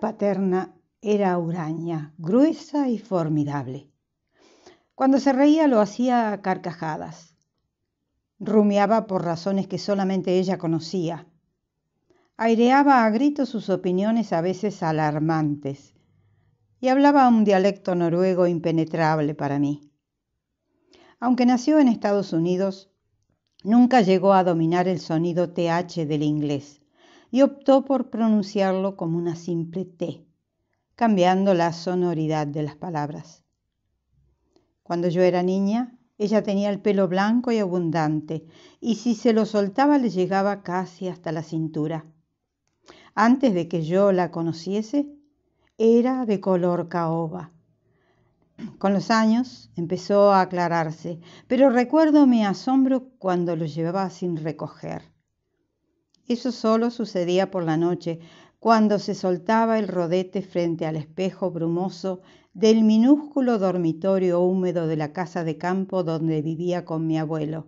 paterna era huraña, gruesa y formidable. Cuando se reía lo hacía a carcajadas. Rumiaba por razones que solamente ella conocía. Aireaba a gritos sus opiniones a veces alarmantes y hablaba un dialecto noruego impenetrable para mí. Aunque nació en Estados Unidos, nunca llegó a dominar el sonido TH del inglés y optó por pronunciarlo como una simple T, cambiando la sonoridad de las palabras. Cuando yo era niña, ella tenía el pelo blanco y abundante, y si se lo soltaba le llegaba casi hasta la cintura. Antes de que yo la conociese, era de color caoba. Con los años empezó a aclararse, pero recuerdo mi asombro cuando lo llevaba sin recoger. Eso solo sucedía por la noche, cuando se soltaba el rodete frente al espejo brumoso del minúsculo dormitorio húmedo de la casa de campo donde vivía con mi abuelo,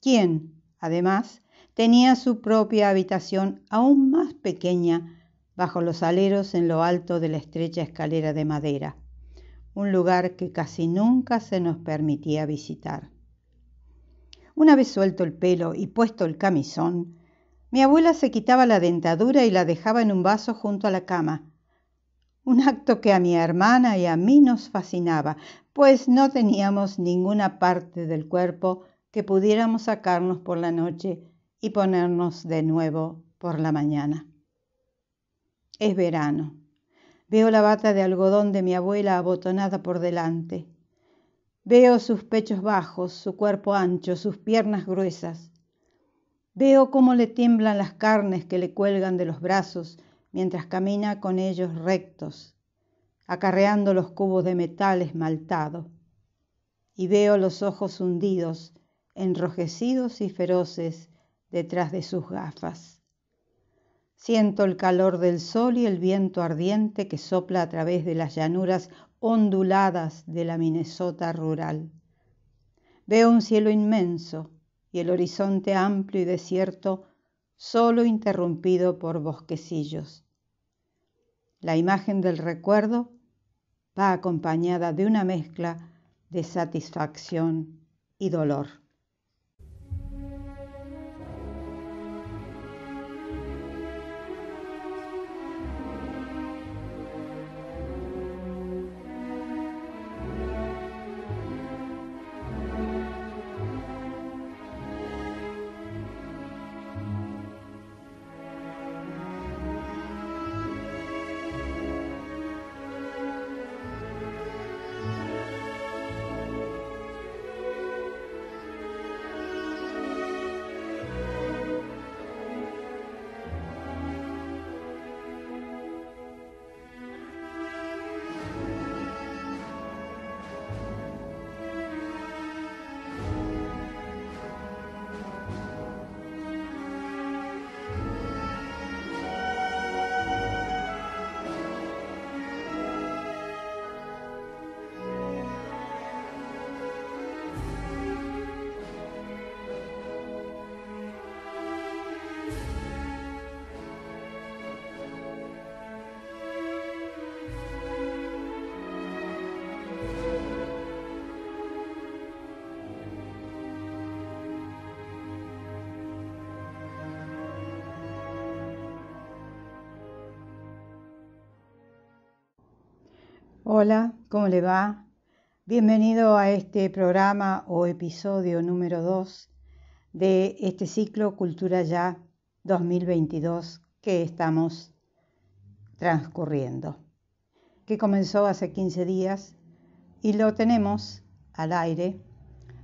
quien, además, tenía su propia habitación aún más pequeña bajo los aleros en lo alto de la estrecha escalera de madera, un lugar que casi nunca se nos permitía visitar. Una vez suelto el pelo y puesto el camisón, mi abuela se quitaba la dentadura y la dejaba en un vaso junto a la cama. Un acto que a mi hermana y a mí nos fascinaba, pues no teníamos ninguna parte del cuerpo que pudiéramos sacarnos por la noche y ponernos de nuevo por la mañana. Es verano. Veo la bata de algodón de mi abuela abotonada por delante. Veo sus pechos bajos, su cuerpo ancho, sus piernas gruesas. Veo cómo le tiemblan las carnes que le cuelgan de los brazos mientras camina con ellos rectos, acarreando los cubos de metal esmaltado. Y veo los ojos hundidos, enrojecidos y feroces detrás de sus gafas. Siento el calor del sol y el viento ardiente que sopla a través de las llanuras onduladas de la Minnesota rural. Veo un cielo inmenso, y el horizonte amplio y desierto solo interrumpido por bosquecillos. La imagen del recuerdo va acompañada de una mezcla de satisfacción y dolor. Hola, ¿cómo le va? Bienvenido a este programa o episodio número 2 de este ciclo Cultura Ya 2022 que estamos transcurriendo, que comenzó hace 15 días y lo tenemos al aire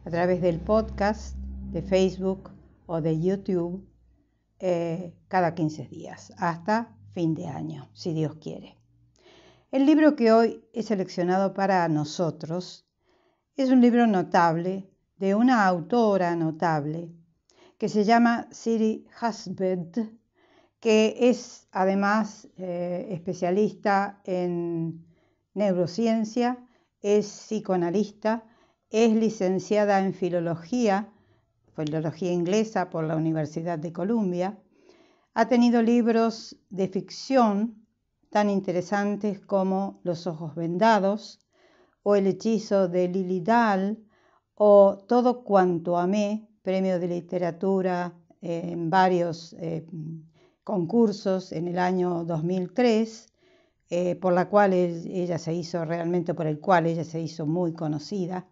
a través del podcast, de Facebook o de YouTube eh, cada 15 días, hasta fin de año, si Dios quiere. El libro que hoy he seleccionado para nosotros es un libro notable de una autora notable que se llama Siri Hasbed, que es además eh, especialista en neurociencia, es psicoanalista, es licenciada en filología, filología inglesa por la Universidad de Columbia, ha tenido libros de ficción tan interesantes como Los ojos vendados, o El hechizo de Lili Dahl, o Todo cuanto amé, premio de literatura eh, en varios eh, concursos en el año 2003, eh, por la cual ella se hizo realmente, por el cual ella se hizo muy conocida.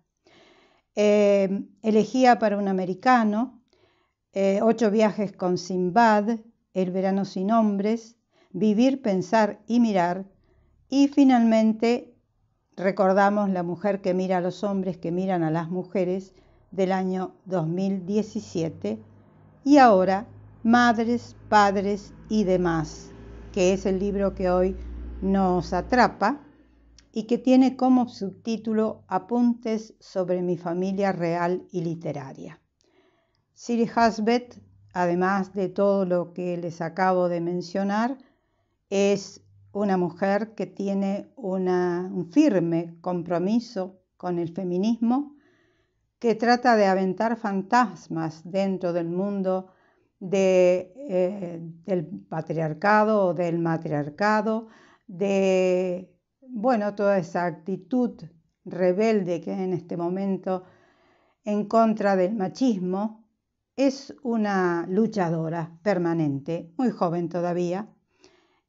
elegía para un americano, Ocho viajes con Sinbad, El verano sin hombres, vivir, pensar y mirar. Y finalmente recordamos La mujer que mira a los hombres que miran a las mujeres del año 2017 y ahora Madres, Padres y demás, que es el libro que hoy nos atrapa y que tiene como subtítulo Apuntes sobre mi familia real y literaria. Siri Hasbet, además de todo lo que les acabo de mencionar, es una mujer que tiene un firme compromiso con el feminismo, que trata de aventar fantasmas dentro del mundo eh, del patriarcado o del matriarcado, de bueno, toda esa actitud rebelde que en este momento en contra del machismo, es una luchadora permanente, muy joven todavía,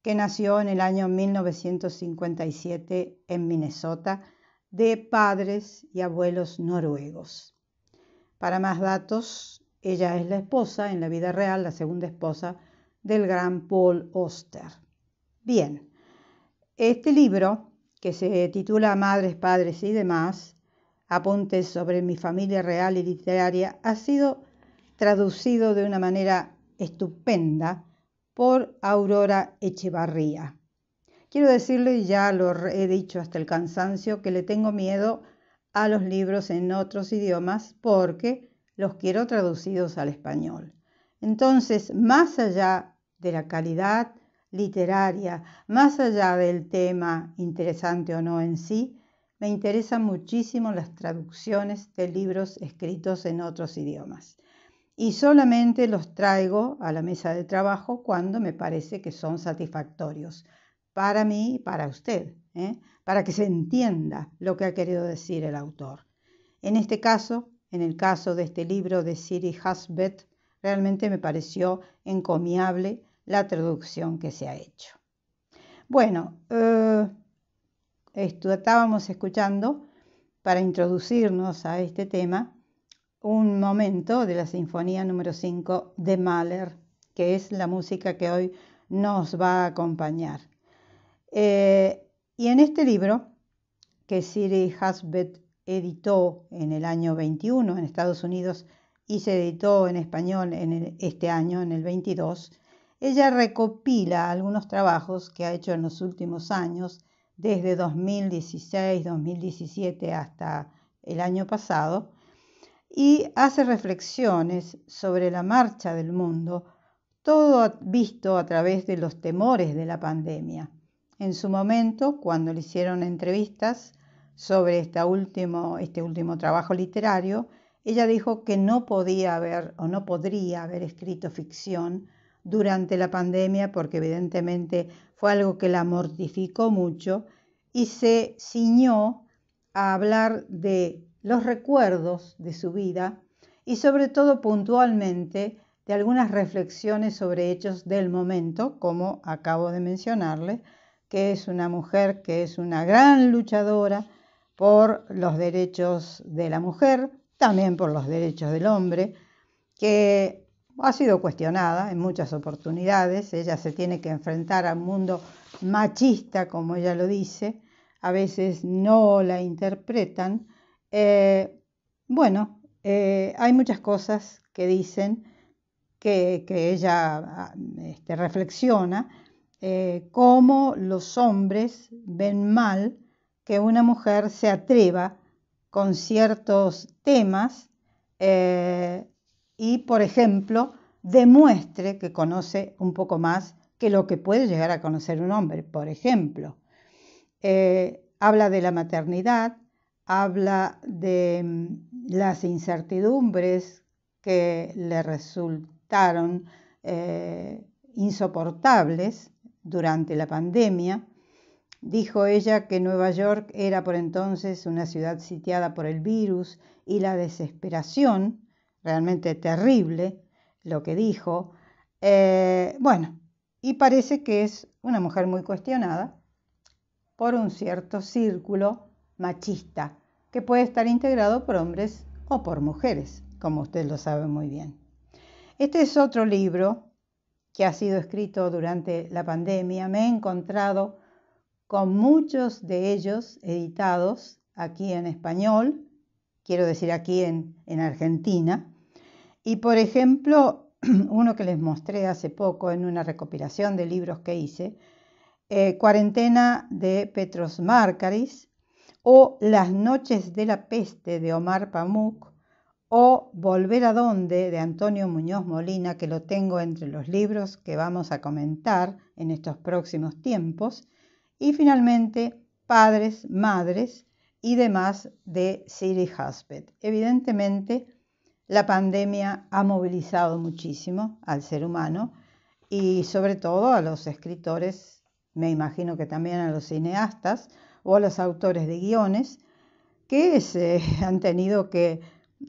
que nació en el año 1957 en Minnesota de padres y abuelos noruegos. Para más datos, ella es la esposa, en la vida real, la segunda esposa del gran Paul Oster. Bien, este libro, que se titula Madres, Padres y demás, Apuntes sobre mi familia real y literaria, ha sido traducido de una manera estupenda por Aurora Echevarría. Quiero decirle, ya lo he dicho hasta el cansancio, que le tengo miedo a los libros en otros idiomas porque los quiero traducidos al español. Entonces, más allá de la calidad literaria, más allá del tema interesante o no en sí, me interesan muchísimo las traducciones de libros escritos en otros idiomas y solamente los traigo a la mesa de trabajo cuando me parece que son satisfactorios para mí y para usted, ¿eh? para que se entienda lo que ha querido decir el autor. En este caso, en el caso de este libro de Siri Hasbet, realmente me pareció encomiable la traducción que se ha hecho. Bueno, eh, estábamos escuchando para introducirnos a este tema un momento de la Sinfonía número 5 de Mahler, que es la música que hoy nos va a acompañar. Eh, y en este libro, que Siri Hasbet editó en el año 21 en Estados Unidos y se editó en español en este año, en el 22, ella recopila algunos trabajos que ha hecho en los últimos años, desde 2016, 2017 hasta el año pasado, y hace reflexiones sobre la marcha del mundo, todo visto a través de los temores de la pandemia. En su momento, cuando le hicieron entrevistas sobre este último, este último trabajo literario, ella dijo que no podía haber o no podría haber escrito ficción durante la pandemia porque evidentemente fue algo que la mortificó mucho y se ciñó a hablar de los recuerdos de su vida y sobre todo puntualmente de algunas reflexiones sobre hechos del momento, como acabo de mencionarle, que es una mujer que es una gran luchadora por los derechos de la mujer, también por los derechos del hombre, que ha sido cuestionada en muchas oportunidades, ella se tiene que enfrentar a un mundo machista, como ella lo dice, a veces no la interpretan, eh, bueno, eh, hay muchas cosas que dicen que, ella ah, este, reflexiona, eh, cómo los hombres ven mal que una mujer se atreva con ciertos temas y, por ejemplo, demuestre que conoce un poco más que lo que puede llegar a conocer un hombre, por ejemplo. habla de la maternidad, habla de mm, las incertidumbres que le resultaron eh, insoportables durante la pandemia. Dijo ella que Nueva York era por entonces una ciudad sitiada por el virus y la desesperación, realmente terrible lo que dijo. Eh, bueno, y parece que es una mujer muy cuestionada por un cierto círculo machista, que puede estar integrado por hombres o por mujeres, como usted lo sabe muy bien. Este es otro libro que ha sido escrito durante la pandemia. Me he encontrado con muchos de ellos editados aquí en español, quiero decir aquí en, en Argentina. Y por ejemplo, uno que les mostré hace poco en una recopilación de libros que hice, eh, Cuarentena de Petros Márcaris, o Las noches de la peste de Omar Pamuk, o Volver a donde de Antonio Muñoz Molina, que lo tengo entre los libros que vamos a comentar en estos próximos tiempos, y finalmente Padres, Madres y demás de Siri Hasbett. Evidentemente, la pandemia ha movilizado muchísimo al ser humano y sobre todo a los escritores me imagino que también a los cineastas o a los autores de guiones, que se eh, han tenido que,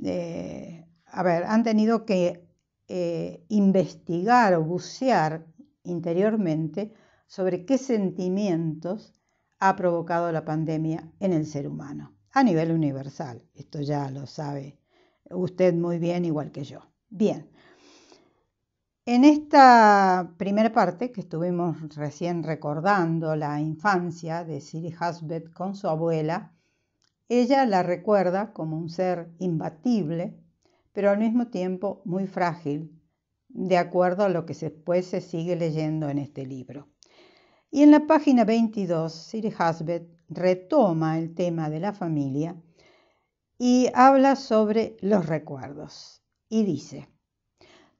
eh, ver, han tenido que eh, investigar o bucear interiormente sobre qué sentimientos ha provocado la pandemia en el ser humano a nivel universal. Esto ya lo sabe usted muy bien, igual que yo. Bien, en esta primera parte, que estuvimos recién recordando la infancia de Siri Hasbet con su abuela, ella la recuerda como un ser imbatible, pero al mismo tiempo muy frágil, de acuerdo a lo que después se sigue leyendo en este libro. Y en la página 22, Siri Hasbet retoma el tema de la familia y habla sobre los recuerdos y dice,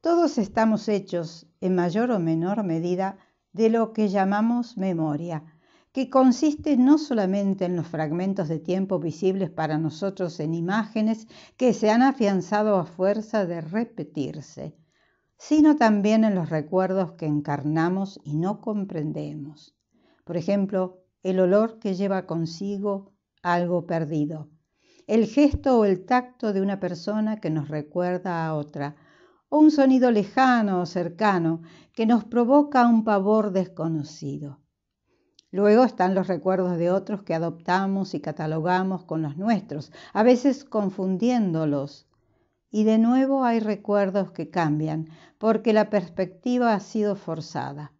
todos estamos hechos, en mayor o menor medida, de lo que llamamos memoria, que consiste no solamente en los fragmentos de tiempo visibles para nosotros en imágenes que se han afianzado a fuerza de repetirse, sino también en los recuerdos que encarnamos y no comprendemos. Por ejemplo, el olor que lleva consigo algo perdido, el gesto o el tacto de una persona que nos recuerda a otra, un sonido lejano o cercano que nos provoca un pavor desconocido. Luego están los recuerdos de otros que adoptamos y catalogamos con los nuestros, a veces confundiéndolos. Y de nuevo hay recuerdos que cambian porque la perspectiva ha sido forzada.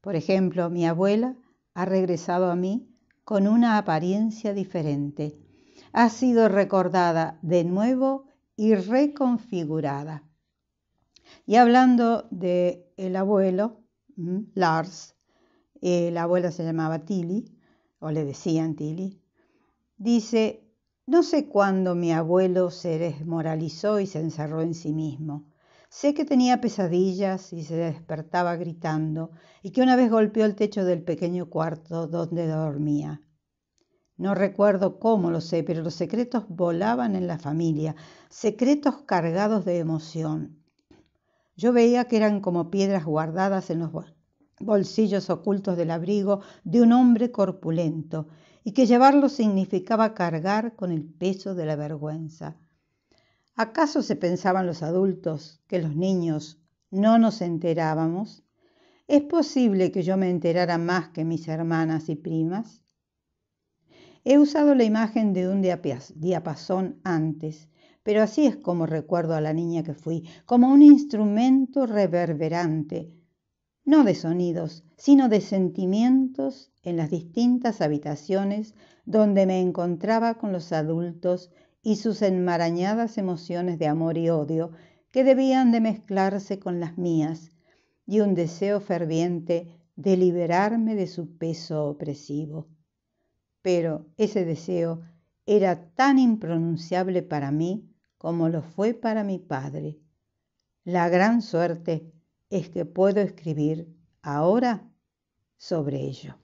Por ejemplo, mi abuela ha regresado a mí con una apariencia diferente. Ha sido recordada de nuevo y reconfigurada. Y hablando de el abuelo, Lars, la abuela se llamaba Tilly, o le decían Tilly, dice, no sé cuándo mi abuelo se desmoralizó y se encerró en sí mismo. Sé que tenía pesadillas y se despertaba gritando, y que una vez golpeó el techo del pequeño cuarto donde dormía. No recuerdo cómo lo sé, pero los secretos volaban en la familia, secretos cargados de emoción. Yo veía que eran como piedras guardadas en los bolsillos ocultos del abrigo de un hombre corpulento, y que llevarlo significaba cargar con el peso de la vergüenza. ¿Acaso se pensaban los adultos que los niños no nos enterábamos? ¿Es posible que yo me enterara más que mis hermanas y primas? He usado la imagen de un diapasón antes, pero así es como recuerdo a la niña que fui, como un instrumento reverberante, no de sonidos, sino de sentimientos en las distintas habitaciones donde me encontraba con los adultos y sus enmarañadas emociones de amor y odio que debían de mezclarse con las mías, y un deseo ferviente de liberarme de su peso opresivo. Pero ese deseo era tan impronunciable para mí como lo fue para mi padre. La gran suerte es que puedo escribir ahora sobre ello.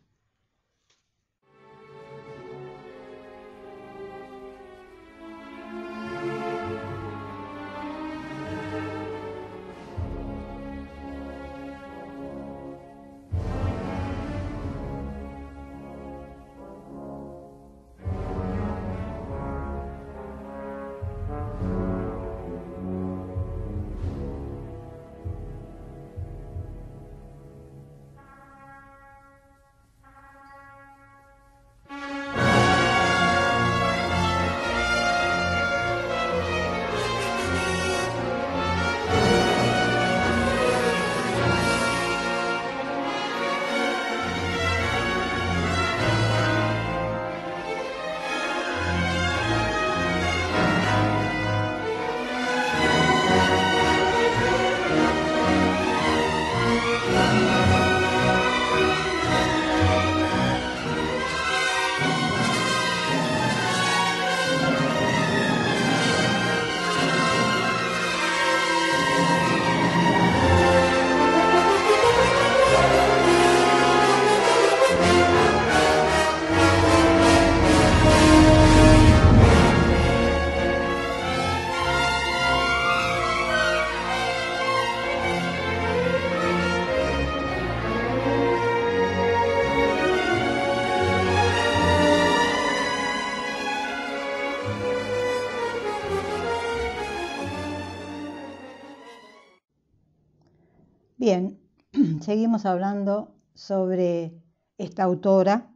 seguimos hablando sobre esta autora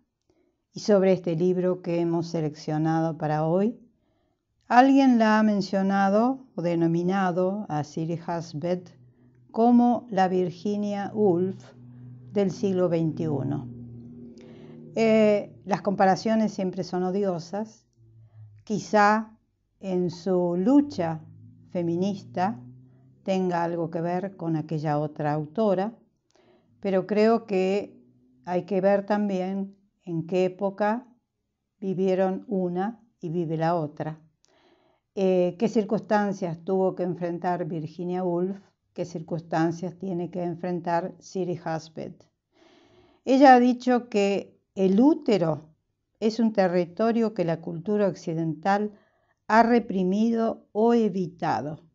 y sobre este libro que hemos seleccionado para hoy. Alguien la ha mencionado o denominado a Siri Hasbet como la Virginia Woolf del siglo XXI. Eh, las comparaciones siempre son odiosas. Quizá en su lucha feminista tenga algo que ver con aquella otra autora, pero creo que hay que ver también en qué época vivieron una y vive la otra. Eh, ¿Qué circunstancias tuvo que enfrentar Virginia Woolf? ¿Qué circunstancias tiene que enfrentar Siri Husband? Ella ha dicho que el útero es un territorio que la cultura occidental ha reprimido o evitado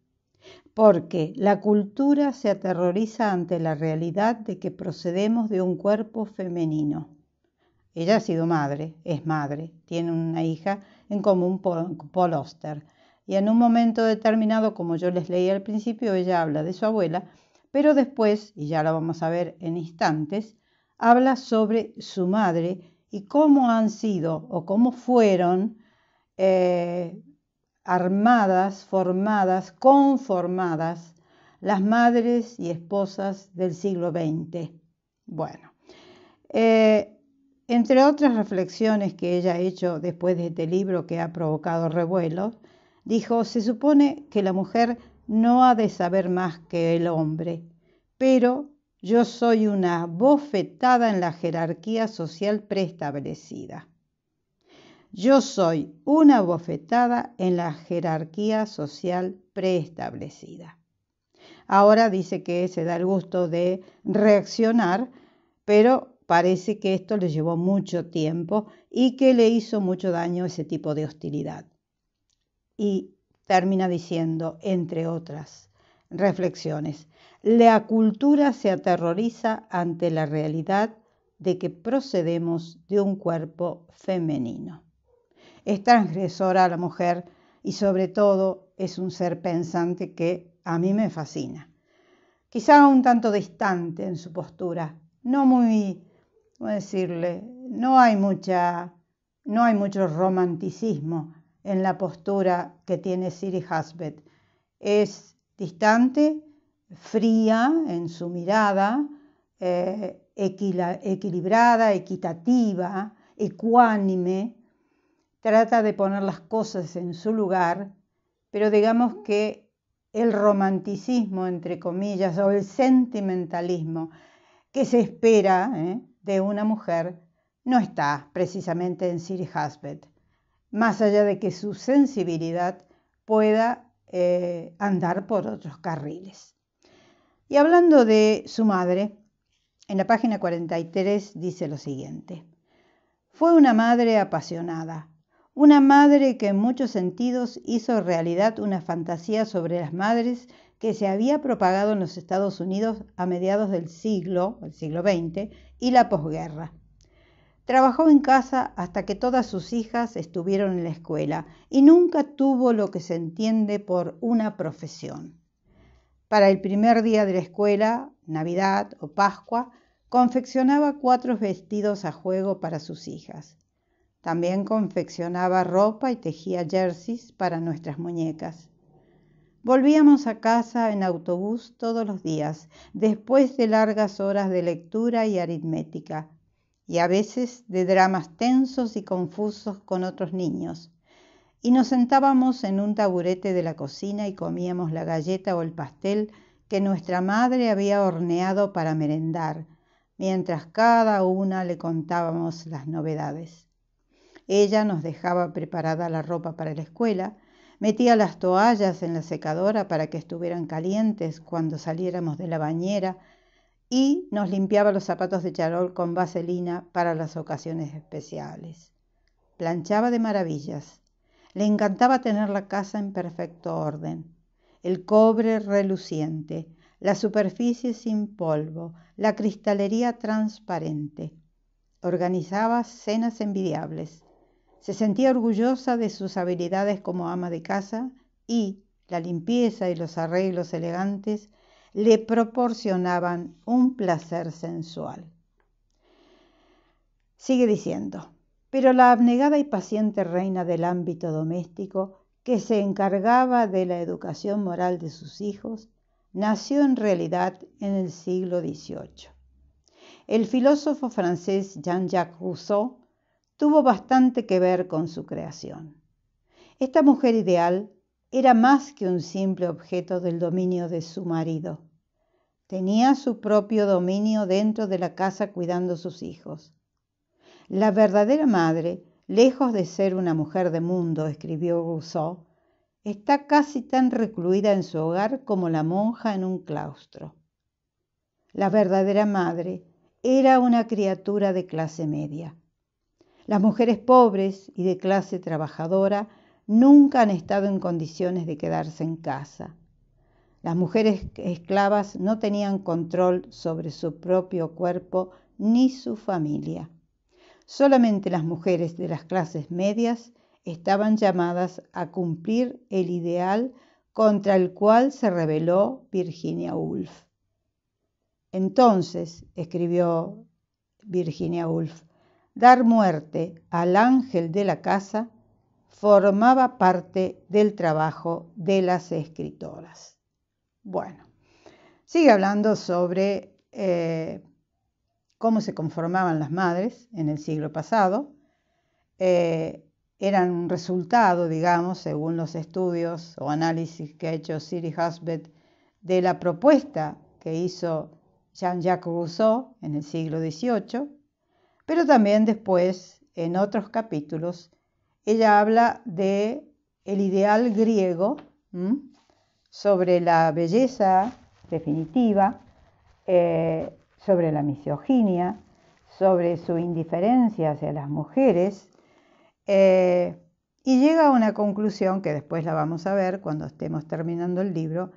porque la cultura se aterroriza ante la realidad de que procedemos de un cuerpo femenino. Ella ha sido madre, es madre, tiene una hija en común, Paul Oster. Y en un momento determinado, como yo les leí al principio, ella habla de su abuela, pero después, y ya lo vamos a ver en instantes, habla sobre su madre y cómo han sido o cómo fueron eh, armadas, formadas, conformadas las madres y esposas del siglo XX. Bueno, eh, entre otras reflexiones que ella ha hecho después de este libro que ha provocado revuelo, dijo, se supone que la mujer no ha de saber más que el hombre, pero yo soy una bofetada en la jerarquía social preestablecida. Yo soy una bofetada en la jerarquía social preestablecida. Ahora dice que se da el gusto de reaccionar, pero parece que esto le llevó mucho tiempo y que le hizo mucho daño ese tipo de hostilidad. Y termina diciendo, entre otras reflexiones, la cultura se aterroriza ante la realidad de que procedemos de un cuerpo femenino es transgresora a la mujer y sobre todo es un ser pensante que a mí me fascina. Quizá un tanto distante en su postura, no muy, decirle? No hay mucha, no hay mucho romanticismo en la postura que tiene Siri Hasbet. Es distante, fría en su mirada, eh, equilibrada, equitativa, ecuánime, trata de poner las cosas en su lugar, pero digamos que el romanticismo, entre comillas, o el sentimentalismo que se espera ¿eh? de una mujer no está precisamente en Siri Hasbet, más allá de que su sensibilidad pueda eh, andar por otros carriles. Y hablando de su madre, en la página 43 dice lo siguiente, fue una madre apasionada, una madre que en muchos sentidos hizo realidad una fantasía sobre las madres que se había propagado en los Estados Unidos a mediados del siglo, XX, y la posguerra. Trabajó en casa hasta que todas sus hijas estuvieron en la escuela y nunca tuvo lo que se entiende por una profesión. Para el primer día de la escuela, Navidad o Pascua, confeccionaba cuatro vestidos a juego para sus hijas. También confeccionaba ropa y tejía jerseys para nuestras muñecas. Volvíamos a casa en autobús todos los días, después de largas horas de lectura y aritmética, y a veces de dramas tensos y confusos con otros niños. Y nos sentábamos en un taburete de la cocina y comíamos la galleta o el pastel que nuestra madre había horneado para merendar, mientras cada una le contábamos las novedades. Ella nos dejaba preparada la ropa para la escuela, metía las toallas en la secadora para que estuvieran calientes cuando saliéramos de la bañera y nos limpiaba los zapatos de charol con vaselina para las ocasiones especiales. Planchaba de maravillas. Le encantaba tener la casa en perfecto orden, el cobre reluciente, la superficie sin polvo, la cristalería transparente. Organizaba cenas envidiables. Se sentía orgullosa de sus habilidades como ama de casa y la limpieza y los arreglos elegantes le proporcionaban un placer sensual. Sigue diciendo, pero la abnegada y paciente reina del ámbito doméstico, que se encargaba de la educación moral de sus hijos, nació en realidad en el siglo XVIII. El filósofo francés Jean-Jacques Rousseau tuvo bastante que ver con su creación. Esta mujer ideal era más que un simple objeto del dominio de su marido. Tenía su propio dominio dentro de la casa cuidando sus hijos. La verdadera madre, lejos de ser una mujer de mundo, escribió Rousseau, está casi tan recluida en su hogar como la monja en un claustro. La verdadera madre era una criatura de clase media las mujeres pobres y de clase trabajadora nunca han estado en condiciones de quedarse en casa. Las mujeres esclavas no tenían control sobre su propio cuerpo ni su familia. Solamente las mujeres de las clases medias estaban llamadas a cumplir el ideal contra el cual se rebeló Virginia Woolf. Entonces, escribió Virginia Woolf, dar muerte al ángel de la casa formaba parte del trabajo de las escritoras. Bueno, sigue hablando sobre eh, cómo se conformaban las madres en el siglo pasado. Eh, eran un resultado, digamos, según los estudios o análisis que ha hecho Siri Husbett de la propuesta que hizo Jean-Jacques Rousseau en el siglo XVIII pero también después, en otros capítulos, ella habla de el ideal griego sobre la belleza definitiva, eh, sobre la misoginia, sobre su indiferencia hacia las mujeres, eh, y llega a una conclusión que después la vamos a ver cuando estemos terminando el libro,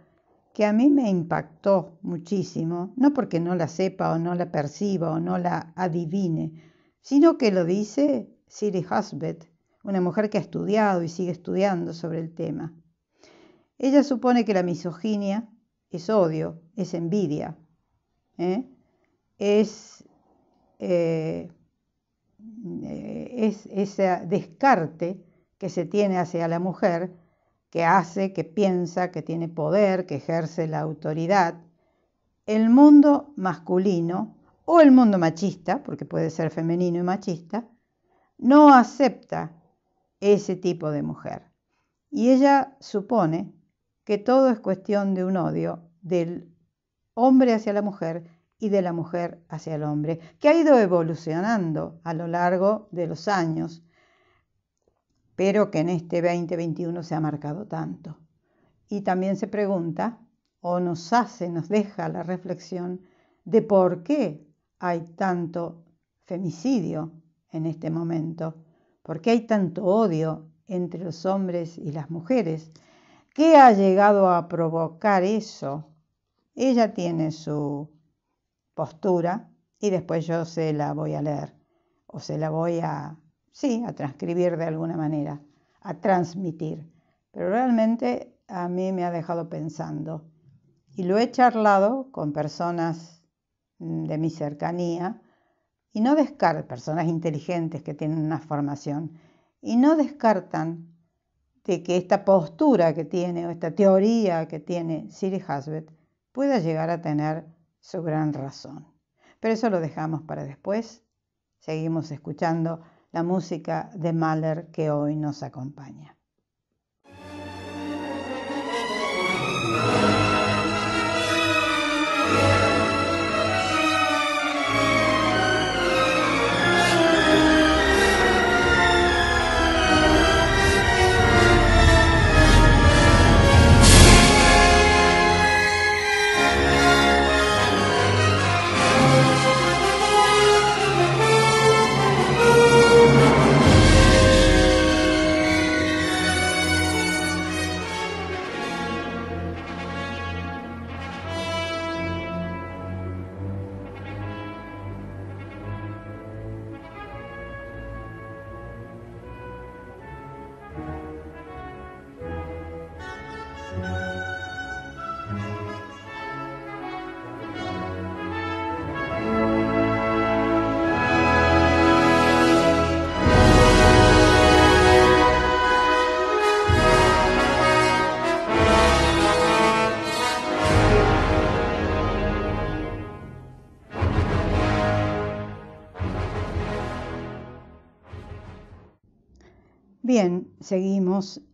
que a mí me impactó muchísimo, no porque no la sepa o no la perciba o no la adivine, sino que lo dice Siri Husbet, una mujer que ha estudiado y sigue estudiando sobre el tema. Ella supone que la misoginia es odio, es envidia, ¿eh? es, eh, eh, es ese descarte que se tiene hacia la mujer que hace, que piensa, que tiene poder, que ejerce la autoridad, el mundo masculino o el mundo machista, porque puede ser femenino y machista, no acepta ese tipo de mujer. Y ella supone que todo es cuestión de un odio del hombre hacia la mujer y de la mujer hacia el hombre, que ha ido evolucionando a lo largo de los años pero que en este 2021 se ha marcado tanto. Y también se pregunta o nos hace, nos deja la reflexión de por qué hay tanto femicidio en este momento, por qué hay tanto odio entre los hombres y las mujeres, qué ha llegado a provocar eso. Ella tiene su postura y después yo se la voy a leer o se la voy a sí, a transcribir de alguna manera, a transmitir. Pero realmente a mí me ha dejado pensando. Y lo he charlado con personas mm, de mi cercanía y no descartan, personas inteligentes que tienen una formación, y no descartan de que esta postura que tiene o esta teoría que tiene Siri Hasbet pueda llegar a tener su gran razón. Pero eso lo dejamos para después. Seguimos escuchando la música de Mahler que hoy nos acompaña.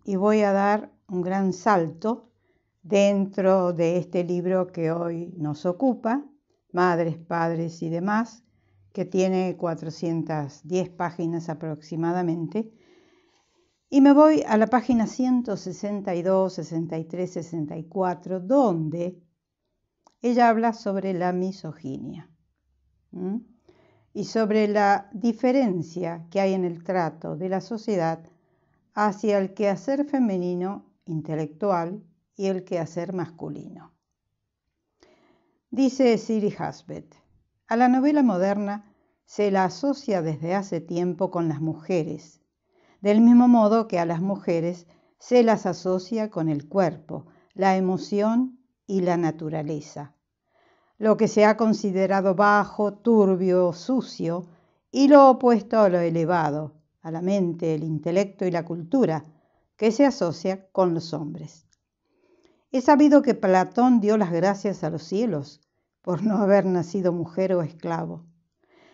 y voy a dar un gran salto dentro de este libro que hoy nos ocupa, Madres, Padres y demás, que tiene 410 páginas aproximadamente. Y me voy a la página 162, 63, 64, donde ella habla sobre la misoginia y sobre la diferencia que hay en el trato de la sociedad hacia el quehacer femenino intelectual y el quehacer masculino. Dice Siri Hasbet, a la novela moderna se la asocia desde hace tiempo con las mujeres, del mismo modo que a las mujeres se las asocia con el cuerpo, la emoción y la naturaleza. Lo que se ha considerado bajo, turbio, sucio y lo opuesto a lo elevado, a la mente, el intelecto y la cultura, que se asocia con los hombres. He sabido que Platón dio las gracias a los cielos por no haber nacido mujer o esclavo.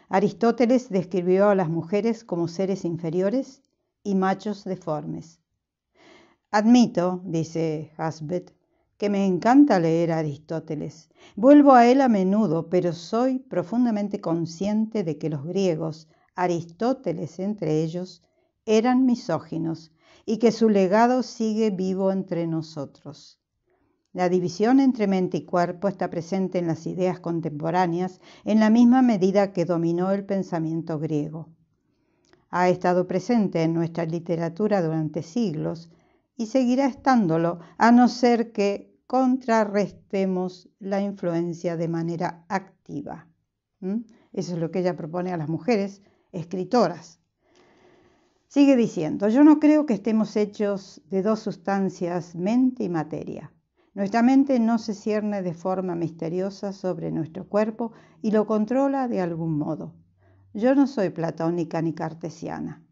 Aristóteles describió a las mujeres como seres inferiores y machos deformes. Admito, dice Hasbet, que me encanta leer a Aristóteles. Vuelvo a él a menudo, pero soy profundamente consciente de que los griegos Aristóteles entre ellos, eran misóginos y que su legado sigue vivo entre nosotros. La división entre mente y cuerpo está presente en las ideas contemporáneas en la misma medida que dominó el pensamiento griego. Ha estado presente en nuestra literatura durante siglos y seguirá estándolo a no ser que contrarrestemos la influencia de manera activa. ¿Mm? Eso es lo que ella propone a las mujeres escritoras. Sigue diciendo, yo no creo que estemos hechos de dos sustancias, mente y materia. Nuestra mente no se cierne de forma misteriosa sobre nuestro cuerpo y lo controla de algún modo. Yo no soy platónica ni cartesiana.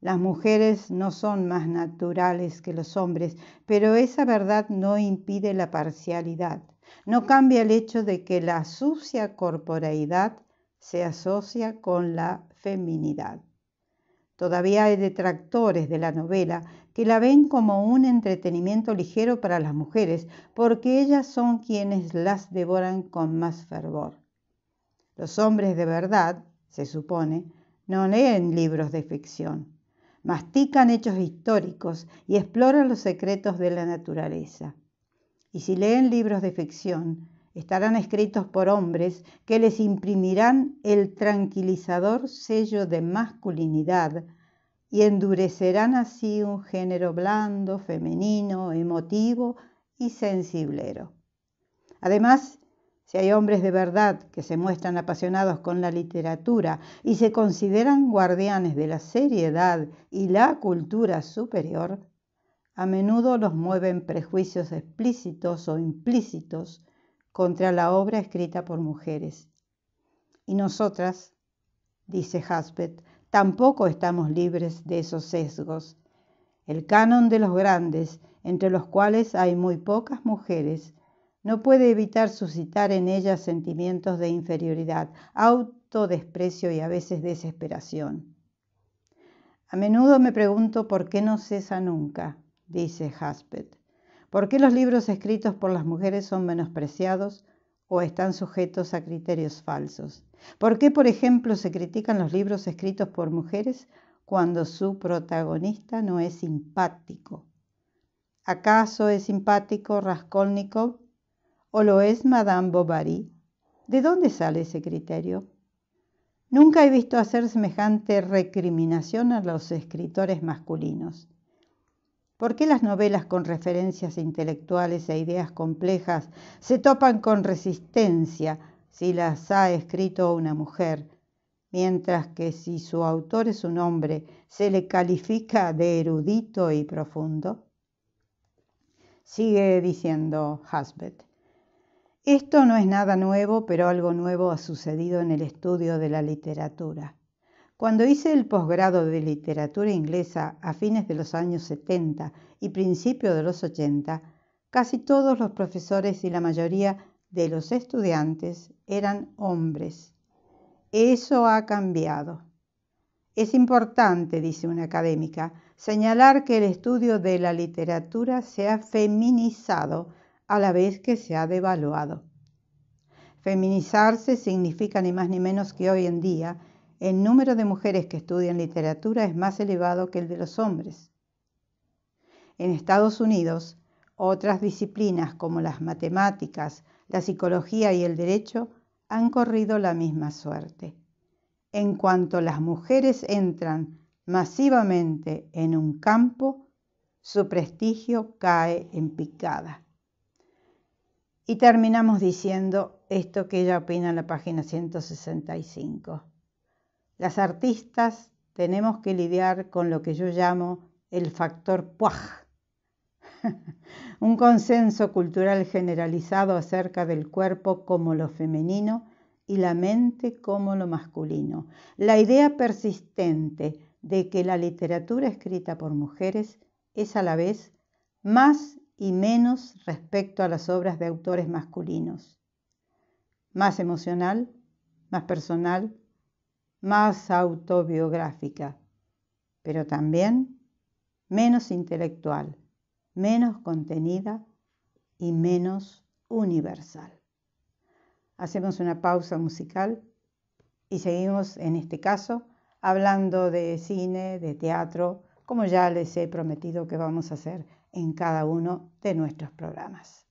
Las mujeres no son más naturales que los hombres, pero esa verdad no impide la parcialidad. No cambia el hecho de que la sucia corporeidad se asocia con la feminidad. Todavía hay detractores de la novela que la ven como un entretenimiento ligero para las mujeres, porque ellas son quienes las devoran con más fervor. Los hombres de verdad, se supone, no leen libros de ficción, mastican hechos históricos y exploran los secretos de la naturaleza. Y si leen libros de ficción, estarán escritos por hombres que les imprimirán el tranquilizador sello de masculinidad y endurecerán así un género blando, femenino, emotivo y sensiblero. Además, si hay hombres de verdad que se muestran apasionados con la literatura y se consideran guardianes de la seriedad y la cultura superior, a menudo los mueven prejuicios explícitos o implícitos contra la obra escrita por mujeres. Y nosotras, dice Haspet, tampoco estamos libres de esos sesgos. El canon de los grandes, entre los cuales hay muy pocas mujeres, no puede evitar suscitar en ellas sentimientos de inferioridad, autodesprecio y a veces desesperación. A menudo me pregunto por qué no cesa nunca, dice Haspet. ¿Por qué los libros escritos por las mujeres son menospreciados o están sujetos a criterios falsos? ¿Por qué, por ejemplo, se critican los libros escritos por mujeres cuando su protagonista no es simpático? ¿Acaso es simpático Raskolnikov o lo es Madame Bovary? ¿De dónde sale ese criterio? Nunca he visto hacer semejante recriminación a los escritores masculinos. ¿Por qué las novelas con referencias intelectuales e ideas complejas se topan con resistencia si las ha escrito una mujer, mientras que si su autor es un hombre se le califica de erudito y profundo? Sigue diciendo Hasbet. Esto no es nada nuevo, pero algo nuevo ha sucedido en el estudio de la literatura. Cuando hice el posgrado de literatura inglesa a fines de los años 70 y principio de los 80, casi todos los profesores y la mayoría de los estudiantes eran hombres. Eso ha cambiado. Es importante, dice una académica, señalar que el estudio de la literatura se ha feminizado a la vez que se ha devaluado. Feminizarse significa ni más ni menos que hoy en día el número de mujeres que estudian literatura es más elevado que el de los hombres. En Estados Unidos, otras disciplinas como las matemáticas, la psicología y el derecho han corrido la misma suerte. En cuanto las mujeres entran masivamente en un campo, su prestigio cae en picada. Y terminamos diciendo esto que ella opina en la página 165. Las artistas tenemos que lidiar con lo que yo llamo el factor puaj, un consenso cultural generalizado acerca del cuerpo como lo femenino y la mente como lo masculino. La idea persistente de que la literatura escrita por mujeres es a la vez más y menos respecto a las obras de autores masculinos. Más emocional, más personal, más autobiográfica, pero también menos intelectual, menos contenida y menos universal. Hacemos una pausa musical y seguimos en este caso hablando de cine, de teatro, como ya les he prometido que vamos a hacer en cada uno de nuestros programas.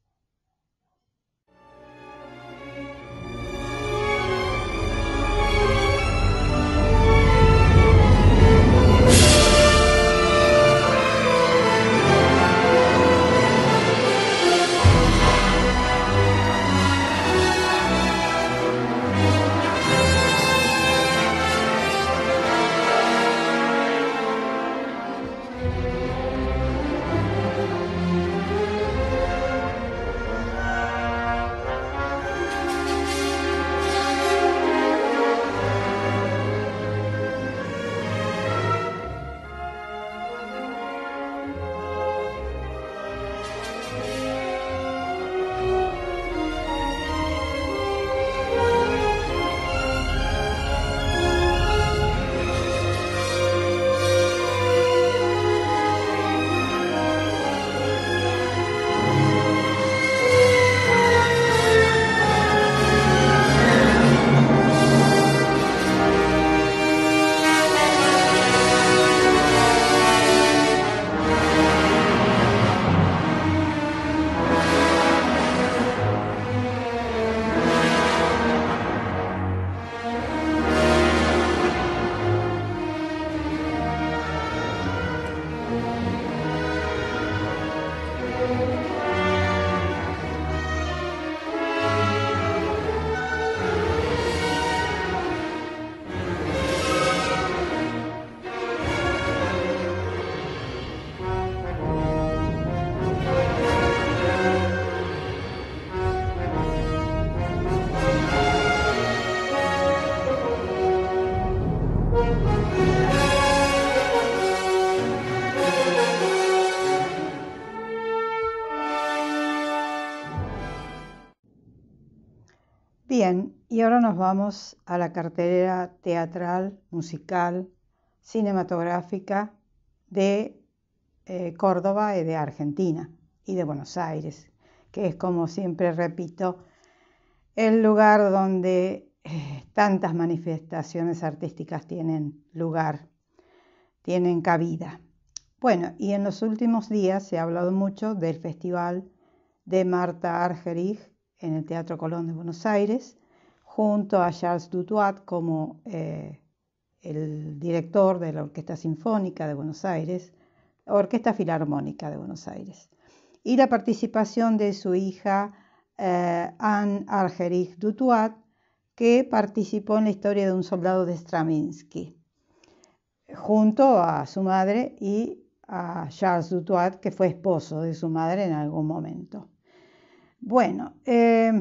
Y ahora nos vamos a la cartera teatral, musical, cinematográfica de eh, Córdoba y de Argentina y de Buenos Aires, que es como siempre repito, el lugar donde eh, tantas manifestaciones artísticas tienen lugar, tienen cabida. Bueno, y en los últimos días se ha hablado mucho del festival de Marta Argerich en el Teatro Colón de Buenos Aires, junto a Charles Dutoit como eh, el director de la Orquesta Sinfónica de Buenos Aires, Orquesta Filarmónica de Buenos Aires, y la participación de su hija eh, Anne Argerich Dutoit que participó en la historia de un soldado de Stravinsky, junto a su madre y a Charles Dutoit que fue esposo de su madre en algún momento. Bueno, eh,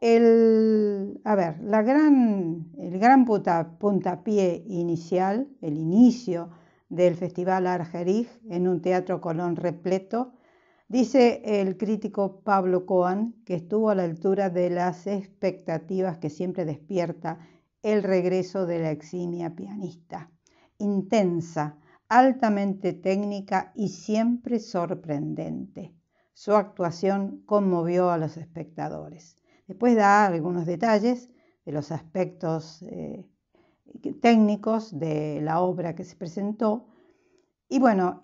el, a ver, gran, el gran puntapié inicial, el inicio del Festival Argerich en un teatro Colón repleto, dice el crítico Pablo Coan, que estuvo a la altura de las expectativas que siempre despierta el regreso de la eximia pianista. Intensa, altamente técnica y siempre sorprendente. Su actuación conmovió a los espectadores. Después da algunos detalles de los aspectos eh, técnicos de la obra que se presentó. Y bueno,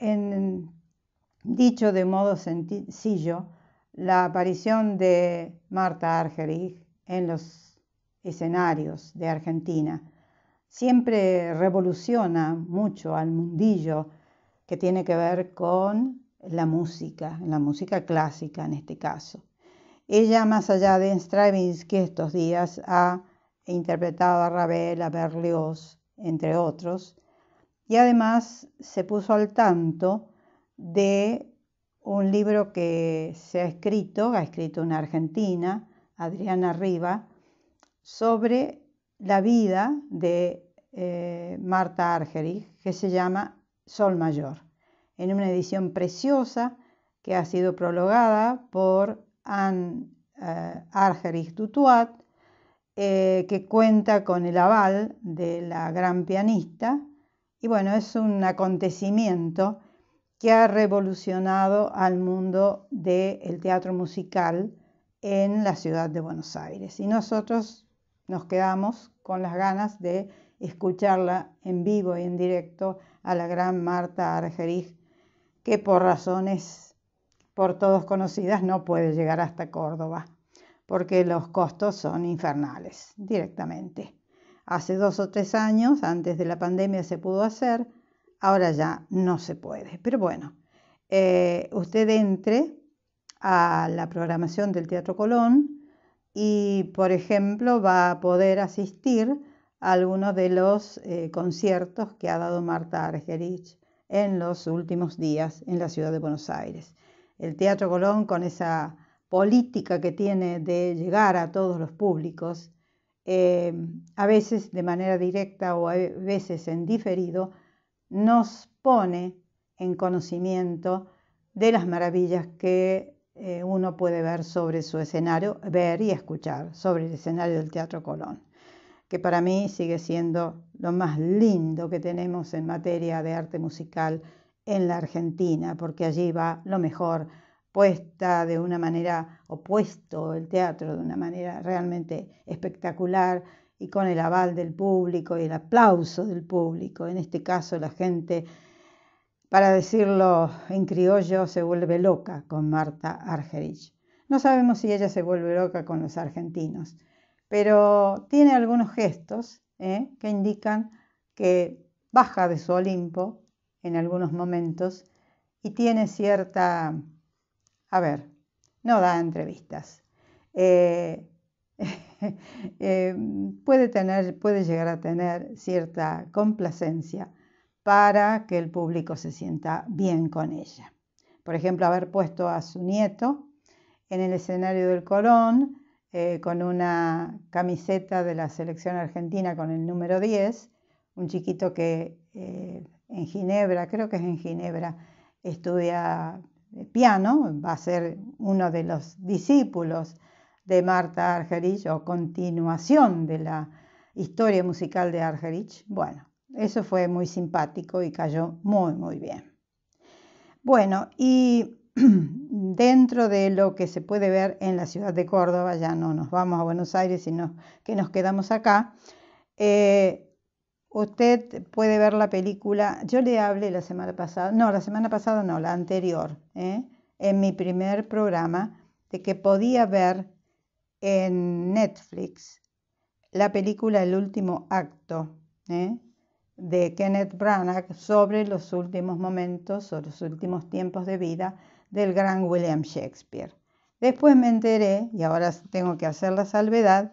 dicho de modo sencillo, la aparición de Marta Argerich en los escenarios de Argentina siempre revoluciona mucho al mundillo que tiene que ver con la música, la música clásica en este caso. Ella, más allá de Stravinsky estos días, ha interpretado a Ravel, a Berlioz, entre otros, y además se puso al tanto de un libro que se ha escrito, ha escrito una argentina, Adriana Riva, sobre la vida de eh, Marta Argerich, que se llama Sol Mayor, en una edición preciosa que ha sido prologada por Anne eh, Argerich Dutuat, eh, que cuenta con el aval de la gran pianista. Y bueno, es un acontecimiento que ha revolucionado al mundo del teatro musical en la ciudad de Buenos Aires. Y nosotros nos quedamos con las ganas de escucharla en vivo y en directo a la gran Marta Argerich, que por razones por todos conocidas no puede llegar hasta Córdoba, porque los costos son infernales directamente. Hace dos o tres años, antes de la pandemia, se pudo hacer, ahora ya no se puede. Pero bueno, eh, usted entre a la programación del Teatro Colón y, por ejemplo, va a poder asistir a algunos de los eh, conciertos que ha dado Marta Argerich en los últimos días en la ciudad de Buenos Aires el Teatro Colón con esa política que tiene de llegar a todos los públicos, eh, a veces de manera directa o a veces en diferido, nos pone en conocimiento de las maravillas que eh, uno puede ver sobre su escenario, ver y escuchar sobre el escenario del Teatro Colón, que para mí sigue siendo lo más lindo que tenemos en materia de arte musical en la Argentina, porque allí va lo mejor, puesta de una manera opuesto el teatro, de una manera realmente espectacular y con el aval del público y el aplauso del público. En este caso la gente, para decirlo en criollo, se vuelve loca con Marta Argerich. No sabemos si ella se vuelve loca con los argentinos, pero tiene algunos gestos ¿eh? que indican que baja de su Olimpo en algunos momentos y tiene cierta... A ver, no da entrevistas. Eh, eh, puede, tener, puede llegar a tener cierta complacencia para que el público se sienta bien con ella. Por ejemplo, haber puesto a su nieto en el escenario del Colón eh, con una camiseta de la selección argentina con el número 10, un chiquito que eh, en Ginebra, creo que es en Ginebra, estudia eh, piano, va a ser uno de los discípulos de Marta Argerich o continuación de la historia musical de Argerich. Bueno, eso fue muy simpático y cayó muy, muy bien. Bueno, y dentro de lo que se puede ver en la ciudad de Córdoba, ya no nos vamos a Buenos Aires, sino que nos quedamos acá, eh, Usted puede ver la película, yo le hablé la semana pasada, no, la semana pasada no, la anterior, ¿eh? en mi primer programa, de que podía ver en Netflix la película El último acto ¿eh? de Kenneth Branagh sobre los últimos momentos o los últimos tiempos de vida del gran William Shakespeare. Después me enteré, y ahora tengo que hacer la salvedad,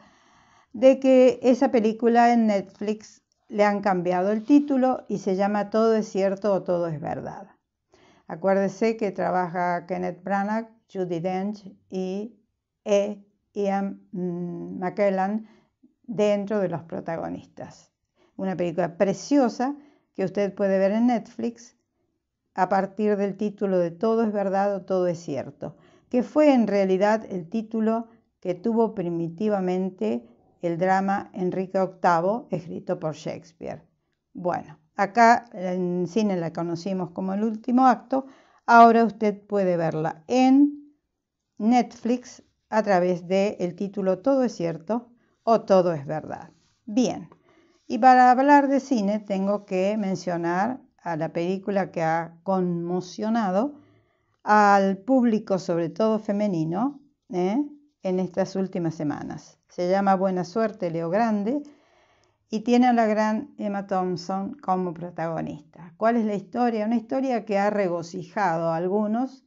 de que esa película en Netflix le han cambiado el título y se llama Todo es cierto o Todo es verdad. Acuérdese que trabaja Kenneth Branagh, Judy Dench y e. Ian mm, McKellen dentro de los protagonistas. Una película preciosa que usted puede ver en Netflix a partir del título de Todo es verdad o Todo es cierto, que fue en realidad el título que tuvo primitivamente el drama Enrique VIII, escrito por Shakespeare. Bueno, acá en cine la conocimos como el último acto, ahora usted puede verla en Netflix a través del título Todo es cierto o Todo es verdad. Bien, y para hablar de cine tengo que mencionar a la película que ha conmocionado al público, sobre todo femenino, ¿eh? en estas últimas semanas. Se llama Buena Suerte Leo Grande y tiene a la gran Emma Thompson como protagonista. ¿Cuál es la historia? Una historia que ha regocijado a algunos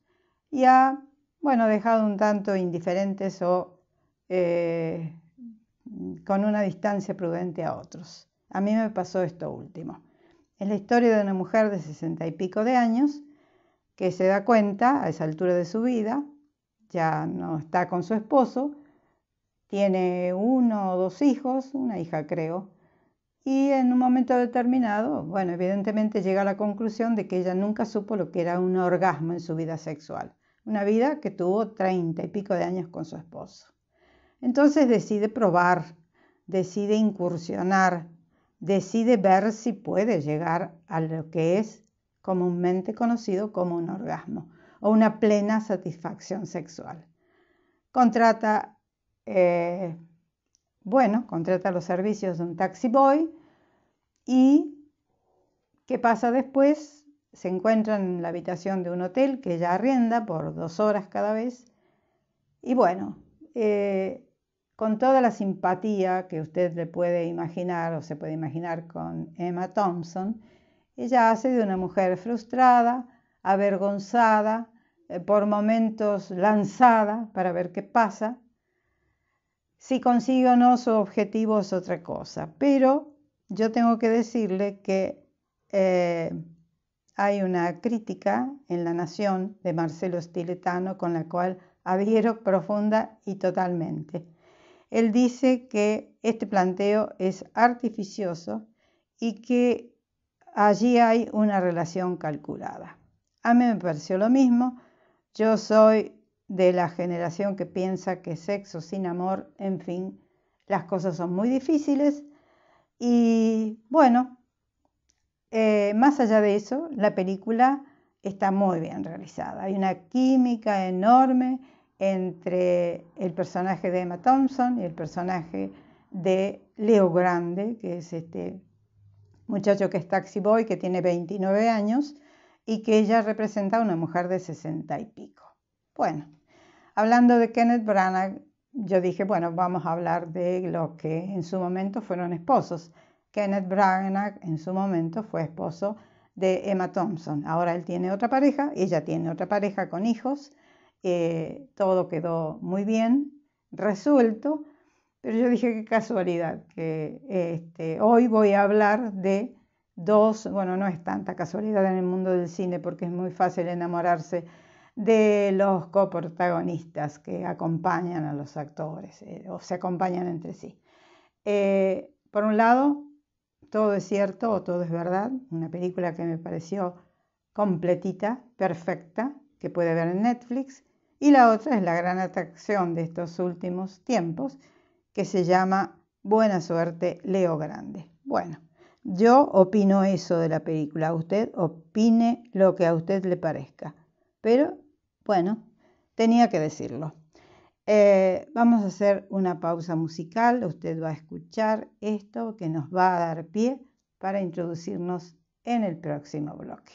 y ha, bueno, dejado un tanto indiferentes o eh, con una distancia prudente a otros. A mí me pasó esto último. Es la historia de una mujer de sesenta y pico de años que se da cuenta a esa altura de su vida, ya no está con su esposo, tiene uno o dos hijos, una hija creo, y en un momento determinado, bueno, evidentemente llega a la conclusión de que ella nunca supo lo que era un orgasmo en su vida sexual, una vida que tuvo treinta y pico de años con su esposo. Entonces decide probar, decide incursionar, decide ver si puede llegar a lo que es comúnmente conocido como un orgasmo o una plena satisfacción sexual. Contrata eh, bueno, contrata los servicios de un taxi boy y ¿qué pasa después? Se encuentra en la habitación de un hotel que ella arrienda por dos horas cada vez y bueno, eh, con toda la simpatía que usted le puede imaginar o se puede imaginar con Emma Thompson, ella hace de una mujer frustrada, avergonzada, eh, por momentos lanzada para ver qué pasa, si consigue o no su objetivo es otra cosa, pero yo tengo que decirle que eh, hay una crítica en La Nación de Marcelo Stiletano con la cual adhiero profunda y totalmente. Él dice que este planteo es artificioso y que allí hay una relación calculada. A mí me pareció lo mismo. Yo soy de la generación que piensa que sexo sin amor, en fin, las cosas son muy difíciles. Y bueno, eh, más allá de eso, la película está muy bien realizada. Hay una química enorme entre el personaje de Emma Thompson y el personaje de Leo Grande, que es este muchacho que es taxi boy, que tiene 29 años y que ella representa a una mujer de 60 y pico. Bueno, hablando de Kenneth Branagh, yo dije, bueno, vamos a hablar de lo que en su momento fueron esposos. Kenneth Branagh en su momento fue esposo de Emma Thompson. Ahora él tiene otra pareja, ella tiene otra pareja con hijos. Eh, todo quedó muy bien resuelto, pero yo dije qué casualidad que este, hoy voy a hablar de dos, bueno, no es tanta casualidad en el mundo del cine porque es muy fácil enamorarse de los coprotagonistas que acompañan a los actores eh, o se acompañan entre sí. Eh, por un lado, todo es cierto o todo es verdad, una película que me pareció completita, perfecta, que puede ver en Netflix, y la otra es la gran atracción de estos últimos tiempos, que se llama Buena suerte, Leo Grande. Bueno, yo opino eso de la película, usted opine lo que a usted le parezca, pero bueno, tenía que decirlo. Eh, vamos a hacer una pausa musical. Usted va a escuchar esto que nos va a dar pie para introducirnos en el próximo bloque.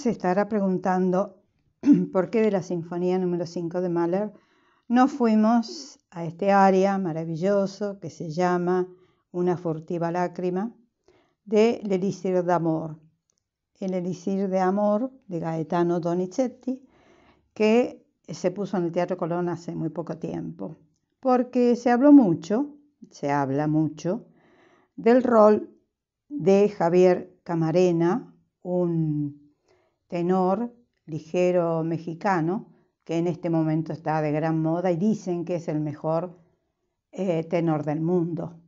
se estará preguntando por qué de la Sinfonía número 5 de Mahler no fuimos a este área maravilloso que se llama Una furtiva lágrima de amor d'Amor. El elixir de Amor de Gaetano Donizetti, que se puso en el Teatro Colón hace muy poco tiempo, porque se habló mucho, se habla mucho, del rol de Javier Camarena, un tenor ligero mexicano, que en este momento está de gran moda y dicen que es el mejor eh, tenor del mundo,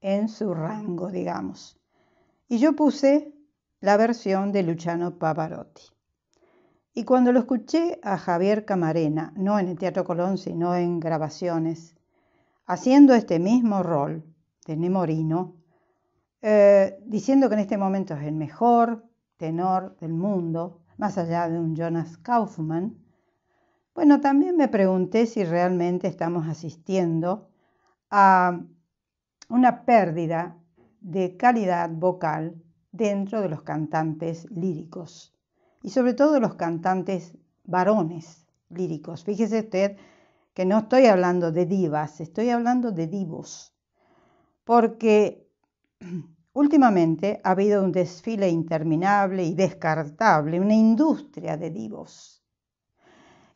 en su rango, digamos. Y yo puse la versión de Luciano Pavarotti. Y cuando lo escuché a Javier Camarena, no en el Teatro Colón, sino en grabaciones, haciendo este mismo rol de Nemorino, eh, diciendo que en este momento es el mejor, tenor del mundo, más allá de un Jonas Kaufman, bueno, también me pregunté si realmente estamos asistiendo a una pérdida de calidad vocal dentro de los cantantes líricos y sobre todo los cantantes varones líricos. Fíjese usted que no estoy hablando de divas, estoy hablando de divos, porque Últimamente ha habido un desfile interminable y descartable, una industria de divos.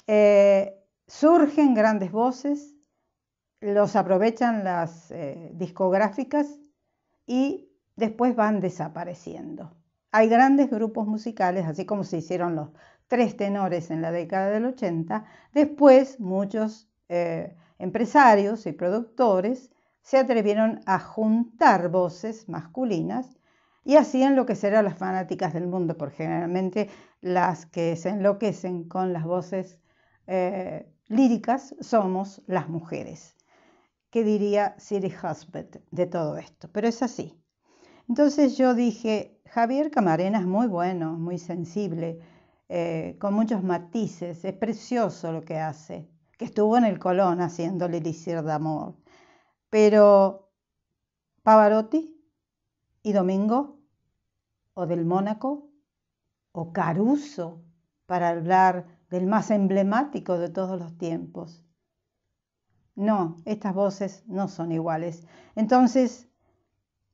Eh, surgen grandes voces, los aprovechan las eh, discográficas y después van desapareciendo. Hay grandes grupos musicales, así como se hicieron los tres tenores en la década del 80, después muchos eh, empresarios y productores se atrevieron a juntar voces masculinas y hacían lo que serán las fanáticas del mundo, porque generalmente las que se enloquecen con las voces eh, líricas somos las mujeres. ¿Qué diría Siri Husband de todo esto? Pero es así. Entonces yo dije, Javier Camarena es muy bueno, muy sensible, eh, con muchos matices, es precioso lo que hace, que estuvo en el Colón haciendo el pero Pavarotti y Domingo, o del Mónaco, o Caruso, para hablar del más emblemático de todos los tiempos. No, estas voces no son iguales. Entonces,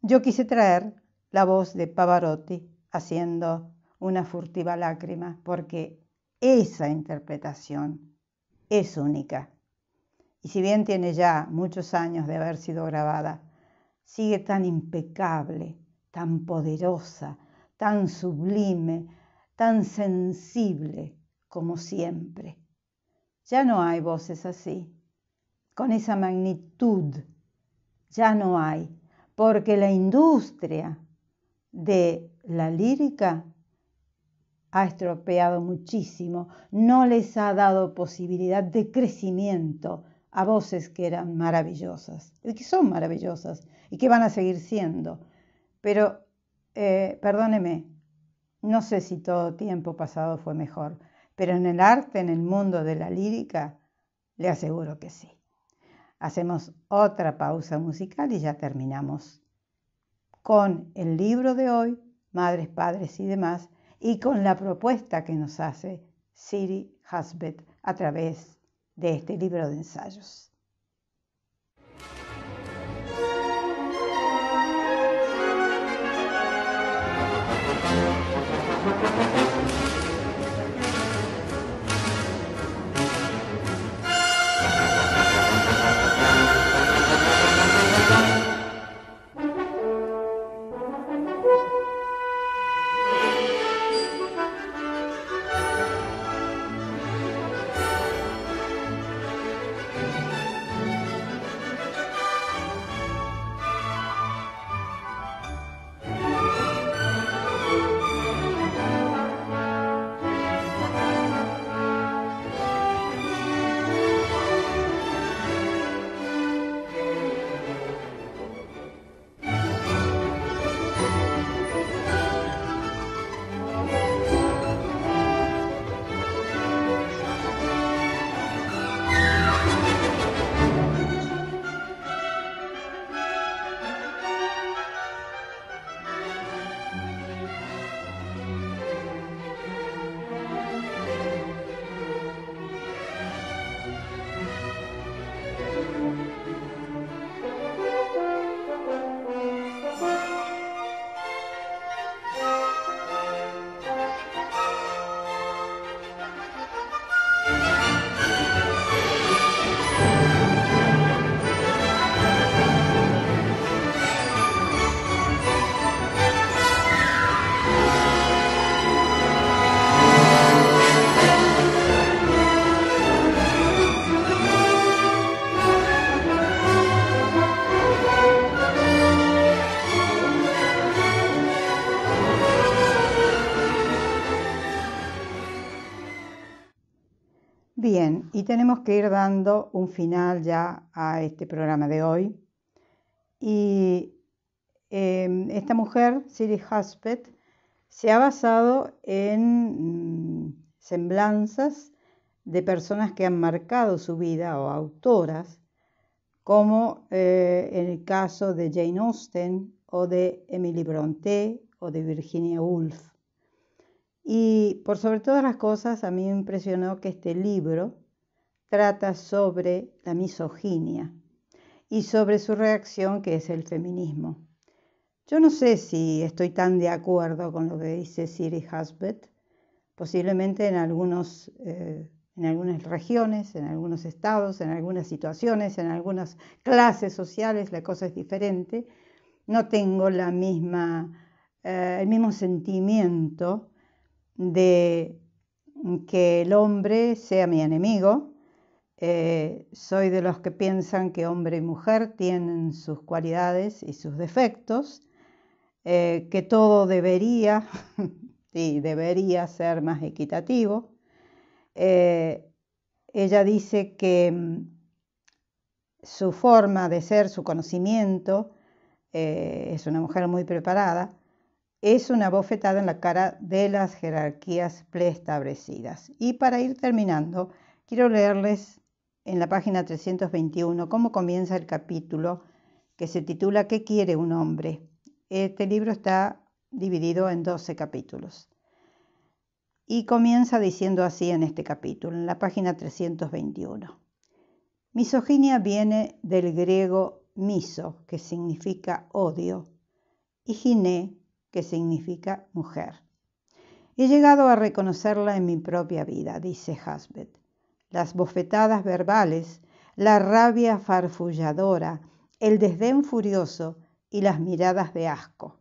yo quise traer la voz de Pavarotti haciendo una furtiva lágrima, porque esa interpretación es única y si bien tiene ya muchos años de haber sido grabada, sigue tan impecable, tan poderosa, tan sublime, tan sensible como siempre. Ya no hay voces así, con esa magnitud, ya no hay, porque la industria de la lírica ha estropeado muchísimo, no les ha dado posibilidad de crecimiento, a voces que eran maravillosas, y que son maravillosas, y que van a seguir siendo. Pero, eh, perdóneme, no sé si todo tiempo pasado fue mejor, pero en el arte, en el mundo de la lírica, le aseguro que sí. Hacemos otra pausa musical y ya terminamos con el libro de hoy, Madres, Padres y demás, y con la propuesta que nos hace Siri Hasbet a través de este libro de ensayos. tenemos que ir dando un final ya a este programa de hoy. Y em, esta mujer, Siri Haspet, se ha basado en mm, semblanzas de personas que han marcado su vida o autoras, como eh, en el caso de Jane Austen o de Emily Bronte o de Virginia Woolf. Y por sobre todas las cosas, a mí me impresionó que este libro trata sobre la misoginia y sobre su reacción que es el feminismo. Yo no sé si estoy tan de acuerdo con lo que dice Siri Hasbet, posiblemente en, algunos, eh, en algunas regiones, en algunos estados, en algunas situaciones, en algunas clases sociales la cosa es diferente. No tengo la misma, eh, el mismo sentimiento de que el hombre sea mi enemigo, eh, soy de los que piensan que hombre y mujer tienen sus cualidades y sus defectos, eh, que todo debería y debería ser más equitativo. Eh, ella dice que mm, su forma de ser, su conocimiento, es una mujer muy preparada, es una bofetada en la cara de las jerarquías preestablecidas. Y para ir terminando, quiero leerles en la página 321 cómo comienza el capítulo que se titula ¿Qué quiere un hombre? Este libro está dividido en 12 capítulos. Y comienza diciendo así en este capítulo, en la página 321. Misoginia viene del griego miso, que significa odio, y giné, que significa mujer. He llegado a reconocerla en mi propia vida, dice Hasbet las bofetadas verbales, la rabia farfulladora, el desdén furioso y las miradas de asco.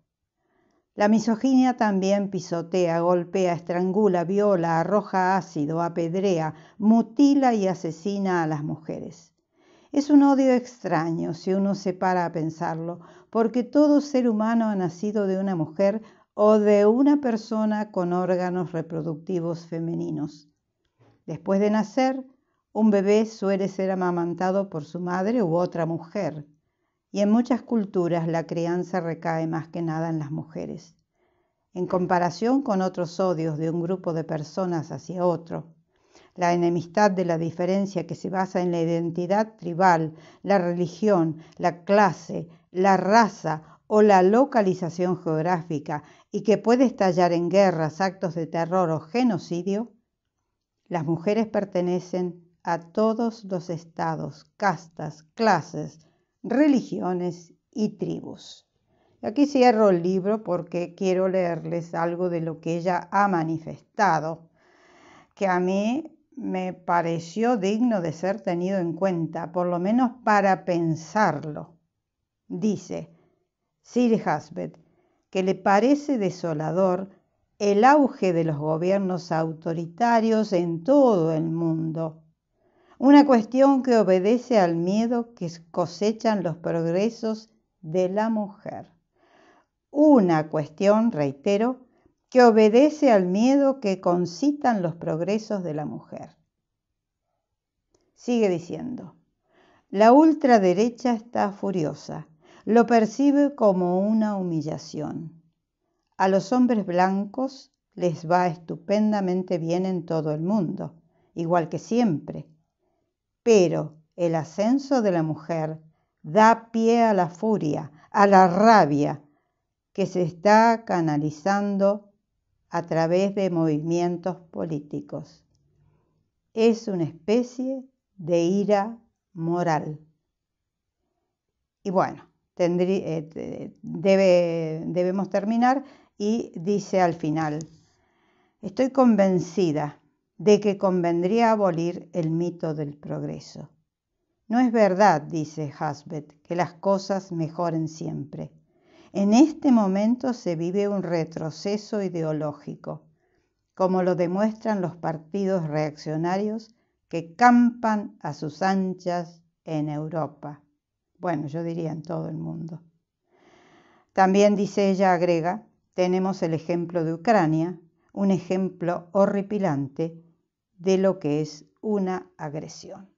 La misoginia también pisotea, golpea, estrangula, viola, arroja ácido, apedrea, mutila y asesina a las mujeres. Es un odio extraño si uno se para a pensarlo, porque todo ser humano ha nacido de una mujer o de una persona con órganos reproductivos femeninos. Después de nacer, un bebé suele ser amamantado por su madre u otra mujer, y en muchas culturas la crianza recae más que nada en las mujeres. En comparación con otros odios de un grupo de personas hacia otro, la enemistad de la diferencia que se basa en la identidad tribal, la religión, la clase, la raza o la localización geográfica y que puede estallar en guerras, actos de terror o genocidio, las mujeres pertenecen a todos los estados, castas, clases, religiones y tribus. Aquí cierro el libro porque quiero leerles algo de lo que ella ha manifestado, que a mí me pareció digno de ser tenido en cuenta, por lo menos para pensarlo. Dice Sir Hasbet que le parece desolador el auge de los gobiernos autoritarios en todo el mundo, una cuestión que obedece al miedo que cosechan los progresos de la mujer, una cuestión, reitero, que obedece al miedo que concitan los progresos de la mujer. Sigue diciendo, la ultraderecha está furiosa, lo percibe como una humillación. A los hombres blancos les va estupendamente bien en todo el mundo, igual que siempre. Pero el ascenso de la mujer da pie a la furia, a la rabia que se está canalizando a través de movimientos políticos. Es una especie de ira moral. Y bueno, eh, debemos terminar y dice al final, estoy convencida de que convendría abolir el mito del progreso. No es verdad, dice Hasbet, que las cosas mejoren siempre. En este momento se vive un retroceso ideológico, como lo demuestran los partidos reaccionarios que campan a sus anchas en Europa. Bueno, yo diría en todo el mundo. También dice ella, agrega, tenemos el ejemplo de Ucrania, un ejemplo horripilante de lo que es una agresión.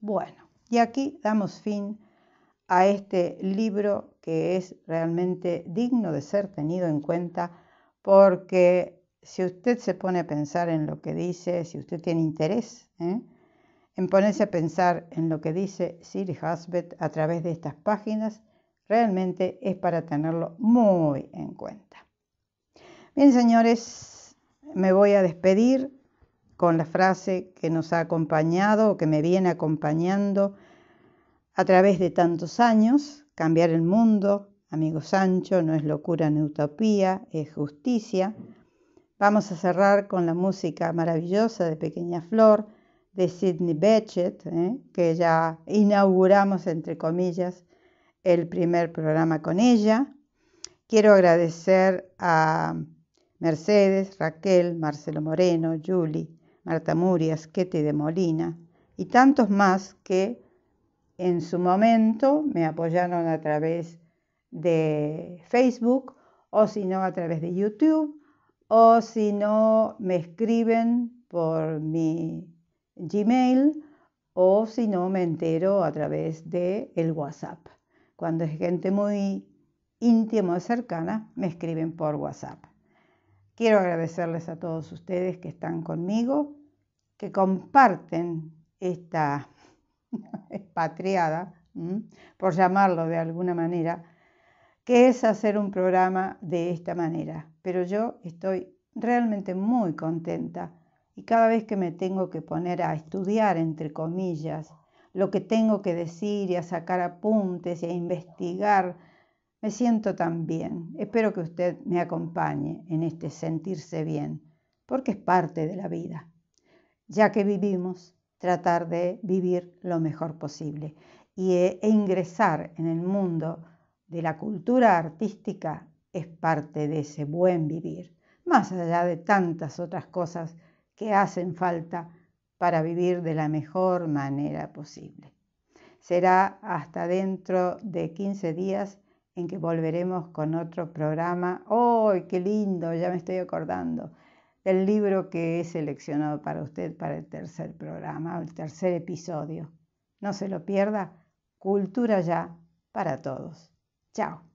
Bueno, y aquí damos fin a este libro que es realmente digno de ser tenido en cuenta porque si usted se pone a pensar en lo que dice, si usted tiene interés ¿eh? en ponerse a pensar en lo que dice Sir Hasbet a través de estas páginas, Realmente es para tenerlo muy en cuenta. Bien, señores, me voy a despedir con la frase que nos ha acompañado o que me viene acompañando a través de tantos años, cambiar el mundo, amigo Sancho, no es locura ni utopía, es justicia. Vamos a cerrar con la música maravillosa de Pequeña Flor de Sidney Bechet, ¿eh? que ya inauguramos, entre comillas, el primer programa con ella. Quiero agradecer a Mercedes, Raquel, Marcelo Moreno, Julie, Marta Murias, Kete de Molina y tantos más que en su momento me apoyaron a través de Facebook o si no a través de YouTube o si no me escriben por mi Gmail o si no me entero a través de el WhatsApp. Cuando es gente muy íntima o cercana, me escriben por WhatsApp. Quiero agradecerles a todos ustedes que están conmigo, que comparten esta expatriada, por llamarlo de alguna manera, que es hacer un programa de esta manera. Pero yo estoy realmente muy contenta y cada vez que me tengo que poner a estudiar, entre comillas, lo que tengo que decir y a sacar apuntes y a investigar. Me siento tan bien. Espero que usted me acompañe en este sentirse bien, porque es parte de la vida. Ya que vivimos, tratar de vivir lo mejor posible y eh, e ingresar en el mundo de la cultura artística es parte de ese buen vivir, más allá de tantas otras cosas que hacen falta para vivir de la mejor manera posible. Será hasta dentro de 15 días en que volveremos con otro programa. ¡Ay, qué lindo! Ya me estoy acordando del libro que he seleccionado para usted para el tercer programa, el tercer episodio. No se lo pierda. Cultura ya para todos. Chao.